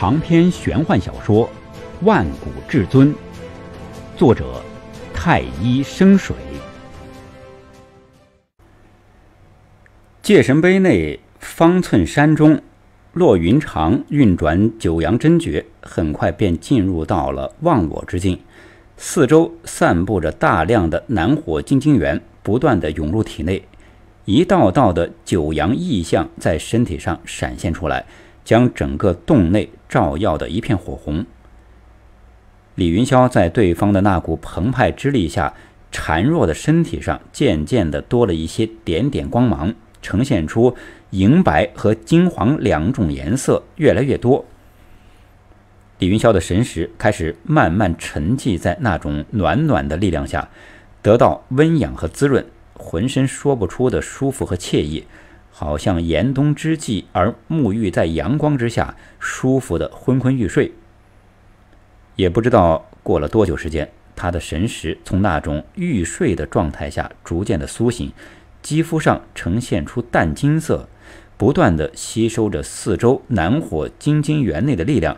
长篇玄幻小说《万古至尊》，作者：太一生水。界神碑内，方寸山中，落云长运转九阳真诀，很快便进入到了忘我之境。四周散布着大量的南火晶晶元，不断的涌入体内，一道道的九阳异象在身体上闪现出来。将整个洞内照耀的一片火红。李云霄在对方的那股澎湃之力下，孱弱的身体上渐渐地多了一些点点光芒，呈现出银白和金黄两种颜色，越来越多。李云霄的神识开始慢慢沉寂在那种暖暖的力量下，得到温养和滋润，浑身说不出的舒服和惬意。好像严冬之际，而沐浴在阳光之下，舒服的昏昏欲睡。也不知道过了多久时间，他的神识从那种欲睡的状态下逐渐的苏醒，肌肤上呈现出淡金色，不断的吸收着四周南火金晶园内的力量，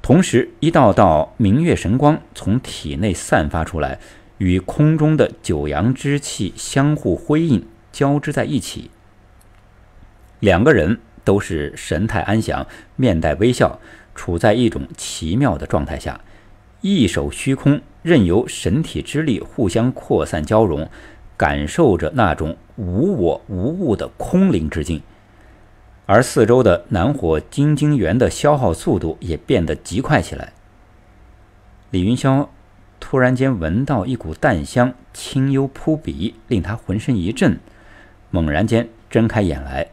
同时一道道明月神光从体内散发出来，与空中的九阳之气相互辉映，交织在一起。两个人都是神态安详，面带微笑，处在一种奇妙的状态下，一手虚空，任由神体之力互相扩散交融，感受着那种无我无物的空灵之境。而四周的南火精晶元的消耗速度也变得极快起来。李云霄突然间闻到一股淡香，清幽扑鼻，令他浑身一震，猛然间睁开眼来。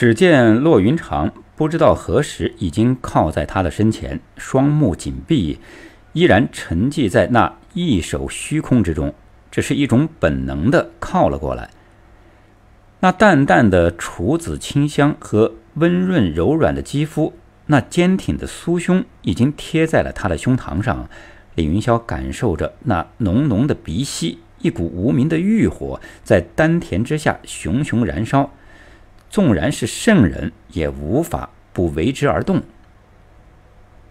只见骆云长不知道何时已经靠在他的身前，双目紧闭，依然沉寂在那一手虚空之中。只是一种本能的靠了过来。那淡淡的处子清香和温润柔软的肌肤，那坚挺的酥胸已经贴在了他的胸膛上。李云霄感受着那浓浓的鼻息，一股无名的欲火在丹田之下熊熊燃烧。纵然是圣人，也无法不为之而动。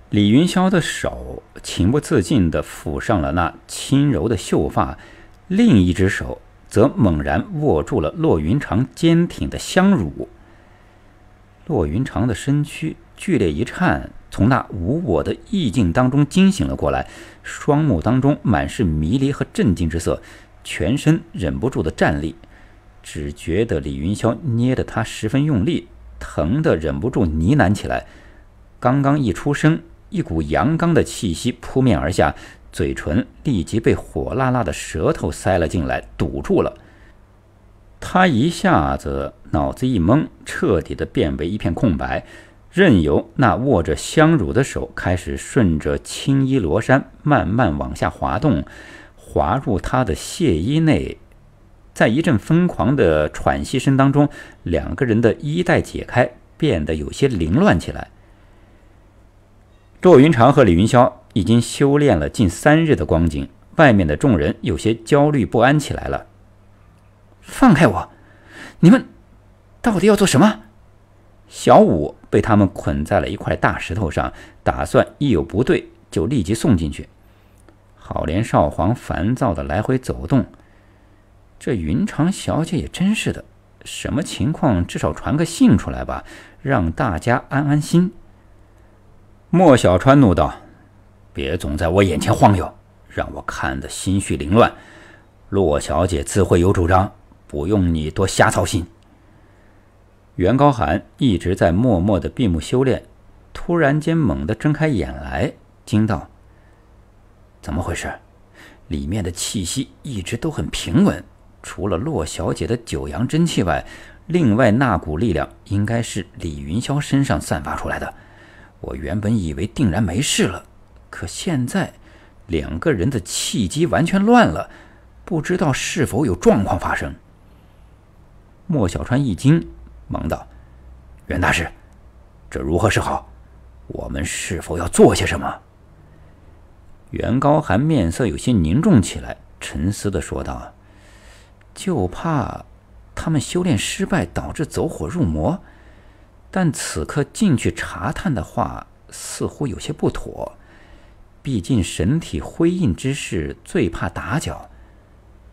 李云霄的手情不自禁地抚上了那轻柔的秀发，另一只手则猛然握住了骆云长坚挺的香乳。骆云长的身躯剧烈一颤，从那无我的意境当中惊醒了过来，双目当中满是迷离和震惊之色，全身忍不住的站栗。只觉得李云霄捏得他十分用力，疼的忍不住呢喃起来。刚刚一出声，一股阳刚的气息扑面而下，嘴唇立即被火辣辣的舌头塞了进来，堵住了。他一下子脑子一懵，彻底的变为一片空白，任由那握着香乳的手开始顺着青衣罗衫慢慢往下滑动，滑入他的亵衣内。在一阵疯狂的喘息声当中，两个人的衣带解开，变得有些凌乱起来。骆云长和李云霄已经修炼了近三日的光景，外面的众人有些焦虑不安起来了。放开我！你们到底要做什么？小五被他们捆在了一块大石头上，打算一有不对就立即送进去。好连少皇烦躁的来回走动。这云长小姐也真是的，什么情况？至少传个信出来吧，让大家安安心。莫小川怒道：“别总在我眼前晃悠，让我看得心绪凌乱。洛小姐自会有主张，不用你多瞎操心。”袁高寒一直在默默的闭目修炼，突然间猛地睁开眼来，惊道：“怎么回事？里面的气息一直都很平稳。”除了洛小姐的九阳真气外，另外那股力量应该是李云霄身上散发出来的。我原本以为定然没事了，可现在两个人的气机完全乱了，不知道是否有状况发生。莫小川一惊，忙道：“袁大师，这如何是好？我们是否要做些什么？”袁高寒面色有些凝重起来，沉思的说道。就怕他们修炼失败导致走火入魔，但此刻进去查探的话，似乎有些不妥。毕竟神体辉映之事最怕打搅，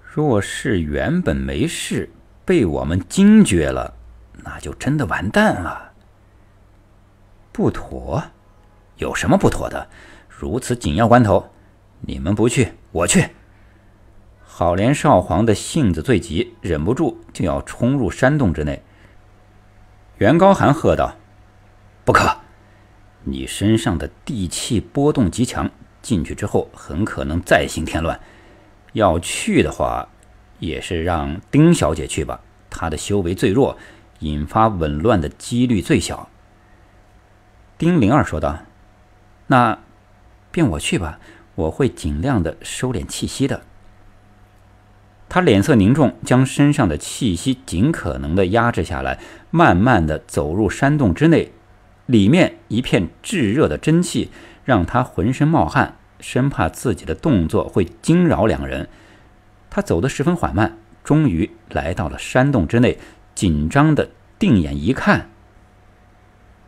若是原本没事被我们惊觉了，那就真的完蛋了。不妥？有什么不妥的？如此紧要关头，你们不去，我去。郝连少皇的性子最急，忍不住就要冲入山洞之内。袁高寒喝道：“不可！你身上的地气波动极强，进去之后很可能再行添乱。要去的话，也是让丁小姐去吧。她的修为最弱，引发紊乱的几率最小。”丁灵儿说道：“那便我去吧，我会尽量的收敛气息的。”他脸色凝重，将身上的气息尽可能的压制下来，慢慢的走入山洞之内。里面一片炙热的真气，让他浑身冒汗，生怕自己的动作会惊扰两人。他走得十分缓慢，终于来到了山洞之内，紧张的定眼一看。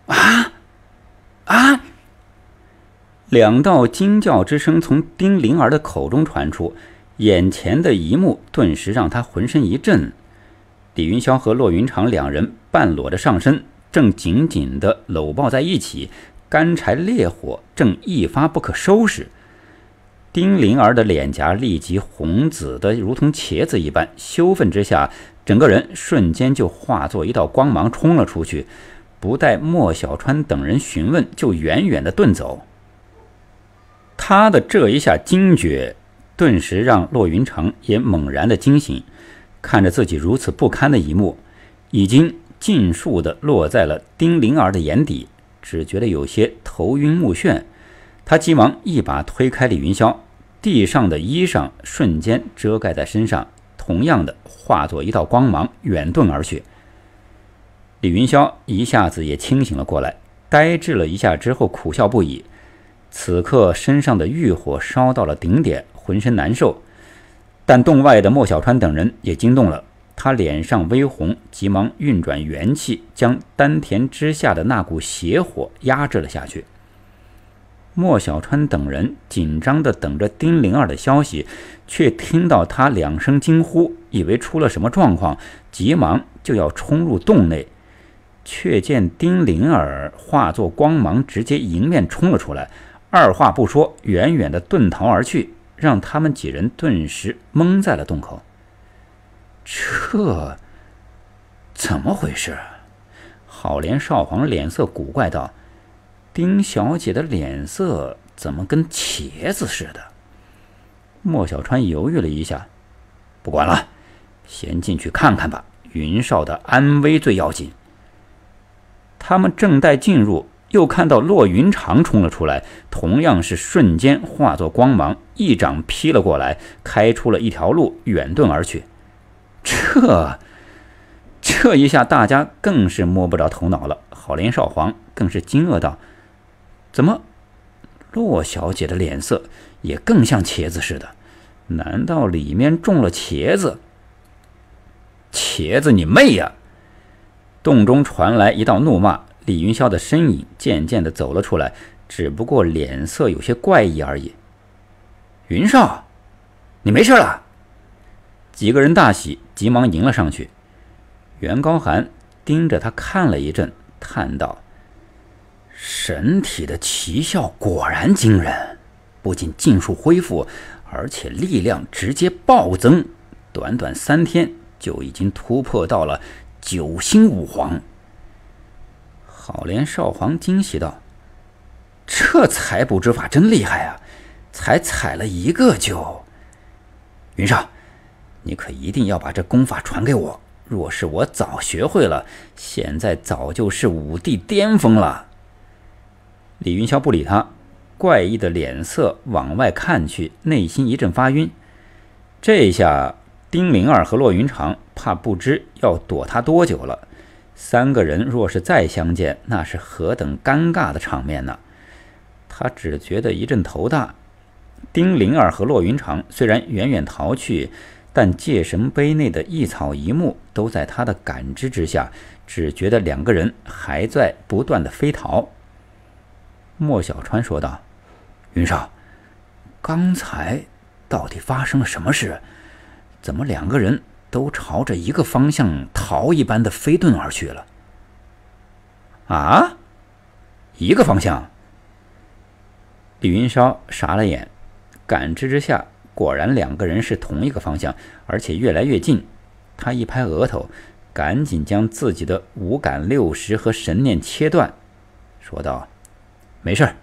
啊，啊！两道惊叫之声从丁灵儿的口中传出。眼前的一幕顿时让他浑身一震，李云霄和骆云长两人半裸着上身，正紧紧的搂抱在一起，干柴烈火正一发不可收拾。丁灵儿的脸颊立即红紫的如同茄子一般，羞愤之下，整个人瞬间就化作一道光芒冲了出去，不待莫小川等人询问，就远远的遁走。他的这一下惊觉。顿时让骆云成也猛然的惊醒，看着自己如此不堪的一幕，已经尽数的落在了丁灵儿的眼底，只觉得有些头晕目眩。他急忙一把推开李云霄，地上的衣裳瞬间遮盖在身上，同样的化作一道光芒远遁而去。李云霄一下子也清醒了过来，呆滞了一下之后苦笑不已。此刻身上的欲火烧到了顶点。浑身难受，但洞外的莫小川等人也惊动了他，脸上微红，急忙运转元气，将丹田之下的那股邪火压制了下去。莫小川等人紧张的等着丁灵儿的消息，却听到他两声惊呼，以为出了什么状况，急忙就要冲入洞内，却见丁灵儿化作光芒，直接迎面冲了出来，二话不说，远远的遁逃而去。让他们几人顿时懵在了洞口。这怎么回事？好连少皇脸色古怪道：“丁小姐的脸色怎么跟茄子似的？”莫小川犹豫了一下，不管了，先进去看看吧。云少的安危最要紧。他们正待进入。又看到骆云长冲了出来，同样是瞬间化作光芒，一掌劈了过来，开出了一条路，远遁而去。这这一下，大家更是摸不着头脑了。好，连少皇更是惊愕道：“怎么？骆小姐的脸色也更像茄子似的？难道里面种了茄子？”“茄子你妹呀！”洞中传来一道怒骂。李云霄的身影渐渐的走了出来，只不过脸色有些怪异而已。云少，你没事了？几个人大喜，急忙迎了上去。袁高寒盯着他看了一阵，叹道：“神体的奇效果然惊人，不仅尽数恢复，而且力量直接暴增，短短三天就已经突破到了九星武皇。”好连少皇惊喜道：“这采补之法真厉害啊！才采了一个就……云少，你可一定要把这功法传给我。若是我早学会了，现在早就是武帝巅峰了。”李云霄不理他，怪异的脸色往外看去，内心一阵发晕。这下丁灵儿和骆云长怕不知要躲他多久了。三个人若是再相见，那是何等尴尬的场面呢？他只觉得一阵头大。丁灵儿和骆云长虽然远远逃去，但界神碑内的一草一木都在他的感知之下，只觉得两个人还在不断的飞逃。莫小川说道：“云少，刚才到底发生了什么事？怎么两个人？”都朝着一个方向逃一般的飞遁而去了。啊！一个方向。李云霄傻了眼，感知之下，果然两个人是同一个方向，而且越来越近。他一拍额头，赶紧将自己的五感、六十和神念切断，说道：“没事儿，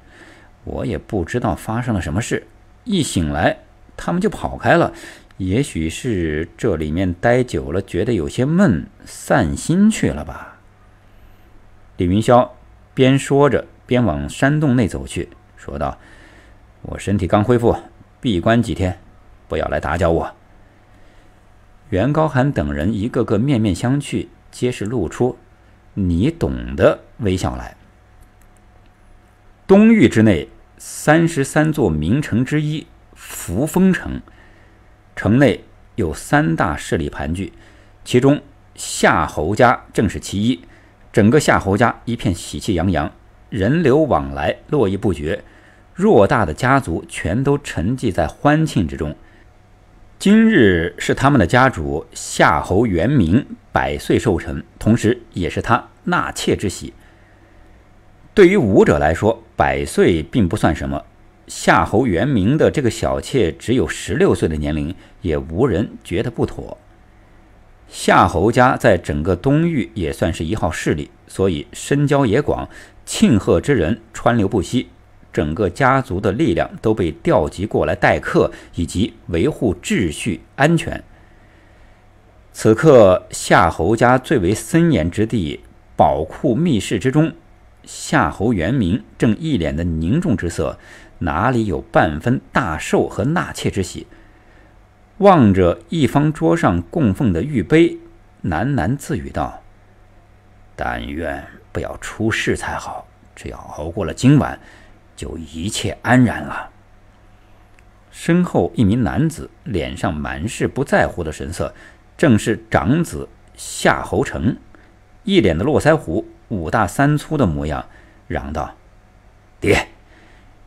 我也不知道发生了什么事，一醒来他们就跑开了。”也许是这里面待久了，觉得有些闷，散心去了吧。李云霄边说着边往山洞内走去，说道：“我身体刚恢复，闭关几天，不要来打搅我。”袁高寒等人一个个面面相觑，皆是露出你懂的微笑来。东域之内，三十三座名城之一，扶风城。城内有三大势力盘踞，其中夏侯家正是其一。整个夏侯家一片喜气洋洋，人流往来络绎不绝，偌大的家族全都沉寂在欢庆之中。今日是他们的家主夏侯元明百岁寿辰，同时也是他纳妾之喜。对于武者来说，百岁并不算什么。夏侯元明的这个小妾只有十六岁的年龄，也无人觉得不妥。夏侯家在整个东域也算是一号势力，所以深交也广，庆贺之人川流不息。整个家族的力量都被调集过来待客，以及维护秩序安全。此刻，夏侯家最为森严之地——宝库密室之中，夏侯元明正一脸的凝重之色。哪里有半分大寿和纳妾之喜？望着一方桌上供奉的玉杯，喃喃自语道：“但愿不要出事才好，只要熬过了今晚，就一切安然了。”身后一名男子脸上满是不在乎的神色，正是长子夏侯成，一脸的络腮胡，五大三粗的模样，嚷道：“爹！”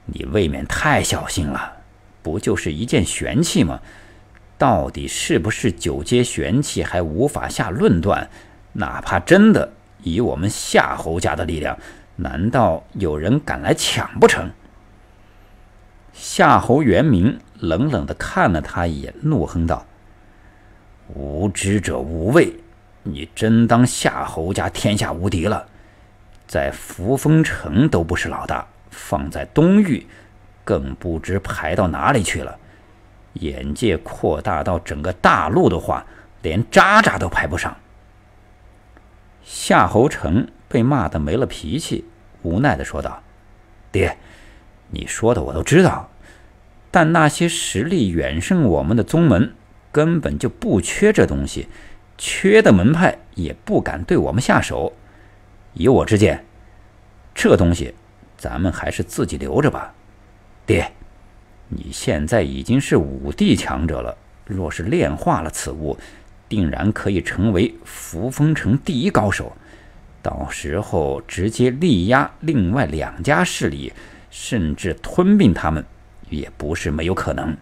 你未免太小心了，不就是一件玄器吗？到底是不是九阶玄器还无法下论断。哪怕真的以我们夏侯家的力量，难道有人敢来抢不成？夏侯元明冷冷的看了他一眼，怒哼道：“无知者无畏，你真当夏侯家天下无敌了？在扶风城都不是老大。”放在东域，更不知排到哪里去了。眼界扩大到整个大陆的话，连渣渣都排不上。夏侯成被骂的没了脾气，无奈的说道：“爹，你说的我都知道，但那些实力远胜我们的宗门，根本就不缺这东西，缺的门派也不敢对我们下手。以我之见，这东西……”咱们还是自己留着吧，爹。你现在已经是五帝强者了，若是炼化了此物，定然可以成为扶风城第一高手。到时候直接力压另外两家势力，甚至吞并他们，也不是没有可能。